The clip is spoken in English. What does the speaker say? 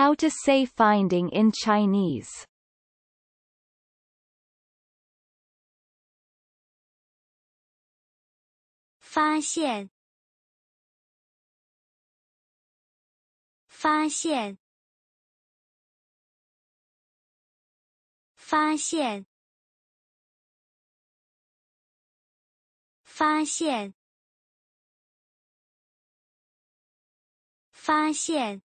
How to say finding in Chinese Fashion. Fashion. Fashion. Fashion. Fashion.